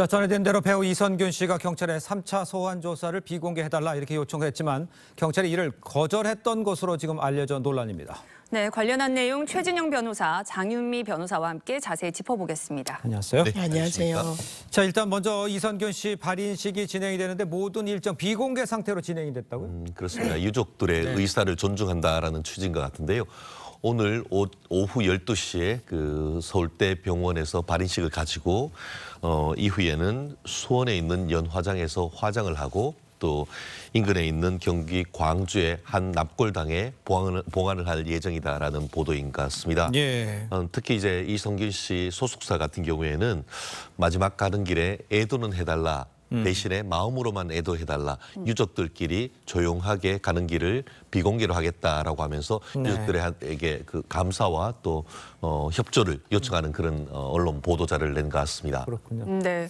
자, 전해된 대로 배우 이선균 씨가 경찰에 3차 소환 조사를 비공개해달라 이렇게 요청했지만 경찰이 이를 거절했던 것으로 지금 알려져 논란입니다. 네, 관련한 내용 최진영 변호사, 장윤미 변호사와 함께 자세히 짚어보겠습니다. 안녕하세요. 네, 안녕하세요. 자, 일단 먼저 이선균 씨 발인식이 진행이 되는데 모든 일정 비공개 상태로 진행이 됐다고요? 음, 그렇습니다. 유족들의 네. 의사를 존중한다라는 취지인 것 같은데요. 오늘 오, 후 12시에 그 서울대병원에서 발인식을 가지고 어, 이후에는 수원에 있는 연화장에서 화장을 하고 또 인근에 있는 경기 광주의 한 납골당에 봉안을, 봉안을 할 예정이다라는 보도인 것 같습니다. 예. 어, 특히 이제 이성길 씨 소속사 같은 경우에는 마지막 가는 길에 애도는 해달라 음. 대신에 마음으로만 애도해달라. 음. 유족들끼리 조용하게 가는 길을 비공개로 하겠다라고 하면서 네. 유족들에게 그 감사와 또 어, 협조를 요청하는 그런 어, 언론 보도자를 낸 것 같습니다. 그렇군요. 음, 네.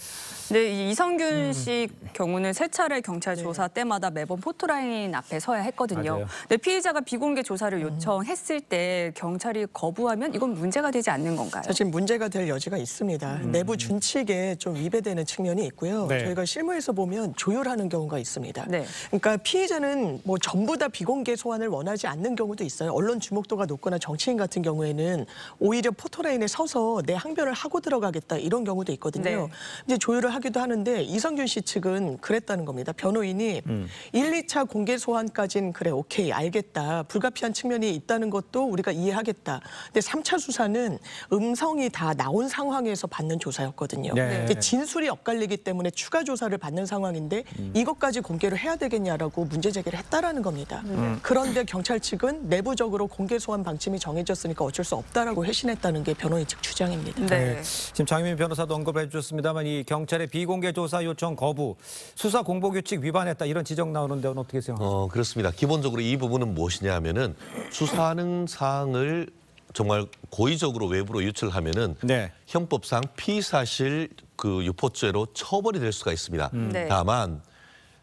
네, 이성균 음. 씨 경우는 세 차례 경찰 네. 조사 때마다 매번 포토라인 앞에 서야 했거든요. 맞 피해자가 비공개 조사를 음. 요청했을 때 경찰이 거부하면 이건 문제가 되지 않는 건가요? 사실 문제가 될 여지가 있습니다. 음. 내부 준칙에 좀 위배되는 측면이 있고요. 네. 저희가 실무에서 보면 조율하는 경우가 있습니다. 네. 그러니까 피해자는 뭐 전부 다 비공개 소환을 원하지 않는 경우도 있어요. 언론 주목도가 높거나 정치인 같은 경우에는 오히려 포토라인에 서서 내 항변을 하고 들어가겠다 이런 경우도 있거든요. 네. 이제 조율을 하기도 하는데 이성균 씨 측은 그랬다는 겁니다. 변호인이 음. 1, 2차 공개 소환까지는 그래 오케이 알겠다. 불가피한 측면이 있다는 것도 우리가 이해하겠다. 근데 3차 수사는 음성이 다 나온 상황에서 받는 조사였거든요. 네. 진술이 엇갈리기 때문에 추가 조사 조사를 받는 상황인데 음. 이것까지 공개를 해야 되겠냐라고 문제 제기를 했다라는 겁니다. 음. 음. 그런데 경찰 측은 내부적으로 공개 소환 방침이 정해졌으니까 어쩔 수 없다라고 회신했다는 게 변호인 측 주장입니다. 네. 네. 지금 장민 변호사도 언급해 주셨습니다만 이 경찰의 비공개 조사 요청 거부, 수사 공보 규칙 위반했다 이런 지적 나오는데 어떻게 생각하세요? 어, 그렇습니다. 기본적으로 이 부분은 무엇이냐 하면은 수사하는 사항을 정말 고의적으로 외부로 유출하면은 네. 형법상 피사실 그 유포죄로 처벌이 될 수가 있습니다. 음. 네. 다만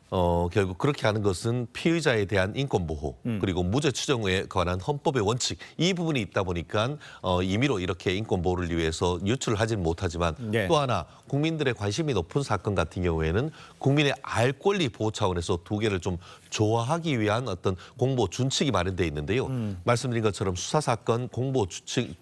어, 결국 그렇게 하는 것은 피의자에 대한 인권 보호 음. 그리고 무죄 추정에 관한 헌법의 원칙 이 부분이 있다 보니까 어, 임의로 이렇게 인권 보호를 위해서 유출을 하진 못하지만 네. 또 하나 국민들의 관심이 높은 사건 같은 경우에는 국민의 알 권리 보호 차원에서 두 개를 좀 조화하기 위한 어떤 공보 준칙이 마련돼 있는데요. 음. 말씀드린 것처럼 수사 사건 공보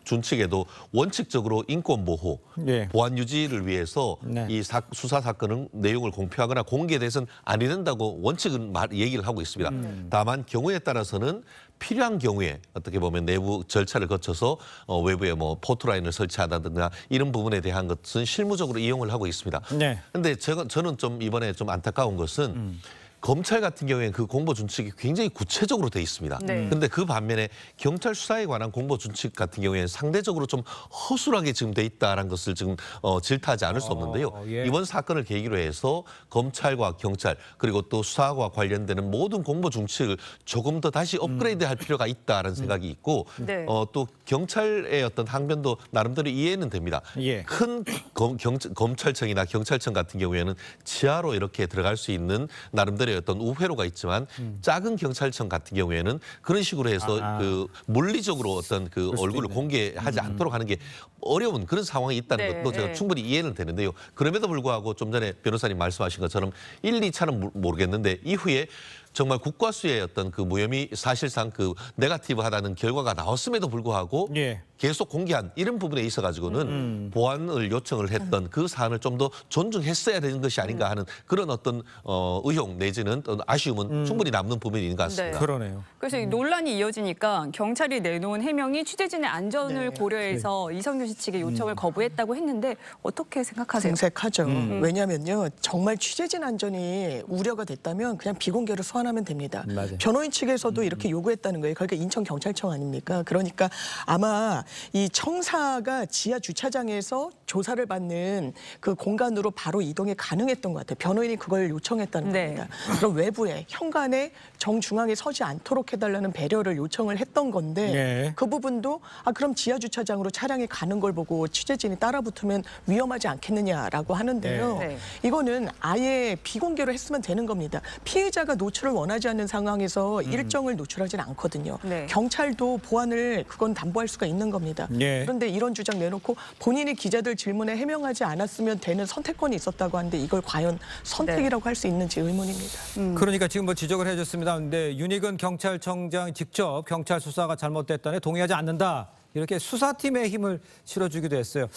준칙, 에도 원칙적으로 인권 보호, 네. 보안 유지를 위해서 네. 이 사, 수사 사건은 내용을 공표하거나 공개돼서는 아니는 된다고 원칙은 말, 얘기를 하고 있습니다. 음. 다만 경우에 따라서는 필요한 경우에 어떻게 보면 내부 절차를 거쳐서 어, 외부에 뭐 포트라인을 설치한다든가 이런 부분에 대한 것은 실무적으로 이용을 하고 있습니다. 네. 근데 제가, 저는 좀 이번에 좀 안타까운 것은 음. 검찰 같은 경우에는 그 공보 준칙이 굉장히 구체적으로 돼 있습니다. 네. 근데 그 반면에 경찰 수사에 관한 공보 준칙 같은 경우에는 상대적으로 좀 허술하게 지금 돼 있다라는 것을 지금 어, 질타하지 않을 수 어, 없는데요. 어, 예. 이번 사건을 계기로 해서 검찰과 경찰 그리고 또 수사와 관련되는 모든 공보 준칙을 조금 더 다시 음. 업그레이드할 음. 필요가 있다라는 음. 생각이 있고 네. 어, 또 경찰의 어떤 항변도 나름대로 이해는 됩니다. 예. 큰 검, 경, 검찰청이나 경찰청 같은 경우에는 지하로 이렇게 들어갈 수 있는 나름대로 어떤 우회로가 있지만 음. 작은 경찰청 같은 경우에는 그런 식으로 해서 아, 아. 그 물리적으로 어떤 그 얼굴을 공개하지 음, 음. 않도록 하는 게 어려운 그런 상황이 있다는 네, 것도 제가 네. 충분히 이해는 되는데요. 그럼에도 불구하고 좀 전에 변호사님 말씀하신 것처럼 1, 2차는 모르겠는데 이후에 정말 국과수의 어떤 그 무혐의 사실상 그 네가티브하다는 결과가 나왔음에도 불구하고 예. 계속 공개한 이런 부분에 있어 가지고는 음. 음. 보완을 요청을 했던 그 사안을 좀 더 존중했어야 되는 것이 아닌가 음. 하는 그런 어떤 어 의혹 내지는 아쉬움은 음. 충분히 남는 부분이 있는 것 같습니다. 네. 그러네요. 그래서 음. 논란이 이어지니까 경찰이 내놓은 해명이 취재진의 안전을 네. 고려해서 네. 이성규 씨 측의 요청을 음. 거부했다고 했는데 어떻게 생각하세요? 생색하죠. 음. 왜냐면요. 정말 취재진 안전이 우려가 됐다면 그냥 비공개로 소환 소환하면 됩니다. 맞아요. 변호인 측에서도 음, 이렇게 음. 요구했다는 거예요. 그러니까 인천 경찰청 아닙니까? 그러니까 아마 이 청사가 지하 주차장에서 조사를 받는 그 공간으로 바로 이동이 가능했던 것 같아요. 변호인이 그걸 요청했다는 네. 겁니다. 그럼 외부에 현관에 정중앙에 서지 않도록 해달라는 배려를 요청을 했던 건데 네. 그 부분도 아 그럼 지하 주차장으로 차량이 가는 걸 보고 취재진이 따라붙으면 위험하지 않겠느냐라고 하는데요. 네. 네. 이거는 아예 비공개로 했으면 되는 겁니다. 피해자가 노출을 원하지 않는 상황에서 음. 일정을 노출하진 않거든요. 네. 경찰도 보안을 그건 담보할 수가 있는 겁니다. 예. 그런데 이런 주장 내놓고 본인이 기자들 질문에 해명하지 않았으면 되는 선택권이 있었다고 하는데 이걸 과연 선택이라고 네. 할수 있는지 의문입니다. 음. 그러니까 지금 뭐 지적을 해줬습니다. 근데 윤익은 경찰청장 직접 경찰 수사가 잘못됐다에 동의하지 않는다. 이렇게 수사팀의 힘을 실어주기도 했어요.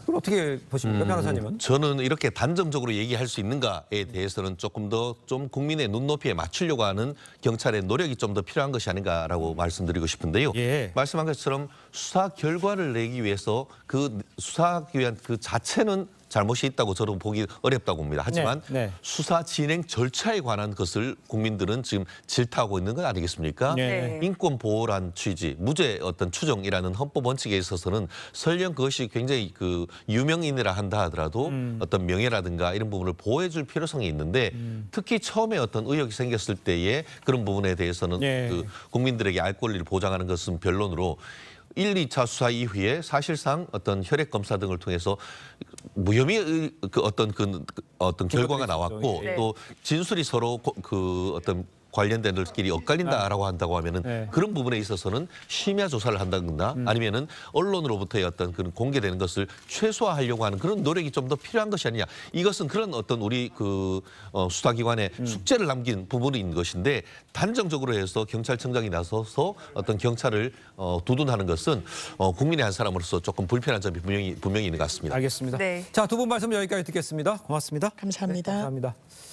그걸 어떻게 보십니까, 음, 변호사님은? 저는 이렇게 단정적으로 얘기할 수 있는가에 대해서는 조금 더 좀 국민의 눈높이에 맞추려고 하는 경찰의 노력이 좀 더 필요한 것이 아닌가라고 말씀드리고 싶은데요. 예. 말씀한 것처럼 수사 결과를 내기 위해서 그 수사하기 위한 그 자체는 잘못이 있다고 저는 보기 어렵다고 봅니다. 하지만 네, 네. 수사 진행 절차에 관한 것을 국민들은 지금 질타하고 있는 건 아니겠습니까? 네. 네. 인권 보호란 취지, 무죄 어떤 추정이라는 헌법 원칙에 있어서는 설령 그것이 굉장히 그 유명인이라 한다 하더라도 음. 어떤 명예라든가 이런 부분을 보호해줄 필요성이 있는데 음. 특히 처음에 어떤 의혹이 생겼을 때에 그런 부분에 대해서는 네. 그 국민들에게 알 권리를 보장하는 것은 변론으로 일, 이 차 수사 이후에 사실상 어떤 혈액 검사 등을 통해서 무혐의 그 어떤 그, 그 어떤 결과가 나왔고 예. 네. 또 진술이 서로 그 어떤 관련된 것끼리 아, 엇갈린다라고 한다고 하면은 네. 그런 부분에 있어서는 심야 조사를 한다거나 음. 아니면은 언론으로부터의 어떤 그런 공개되는 것을 최소화하려고 하는 그런 노력이 좀 더 필요한 것이 아니냐. 이것은 그런 어떤 우리 그 어, 수사기관의 음. 숙제를 남긴 부분인 것인데 단정적으로 해서 경찰청장이 나서서 어떤 경찰을 어, 두둔하는 것은 어, 국민의 한 사람으로서 조금 불편한 점이 분명히 분명히 있는 것 같습니다. 알겠습니다. 네. 자, 두 분 말씀 여기까지 듣겠습니다. 고맙습니다. 감사합니다. 네, 감사합니다.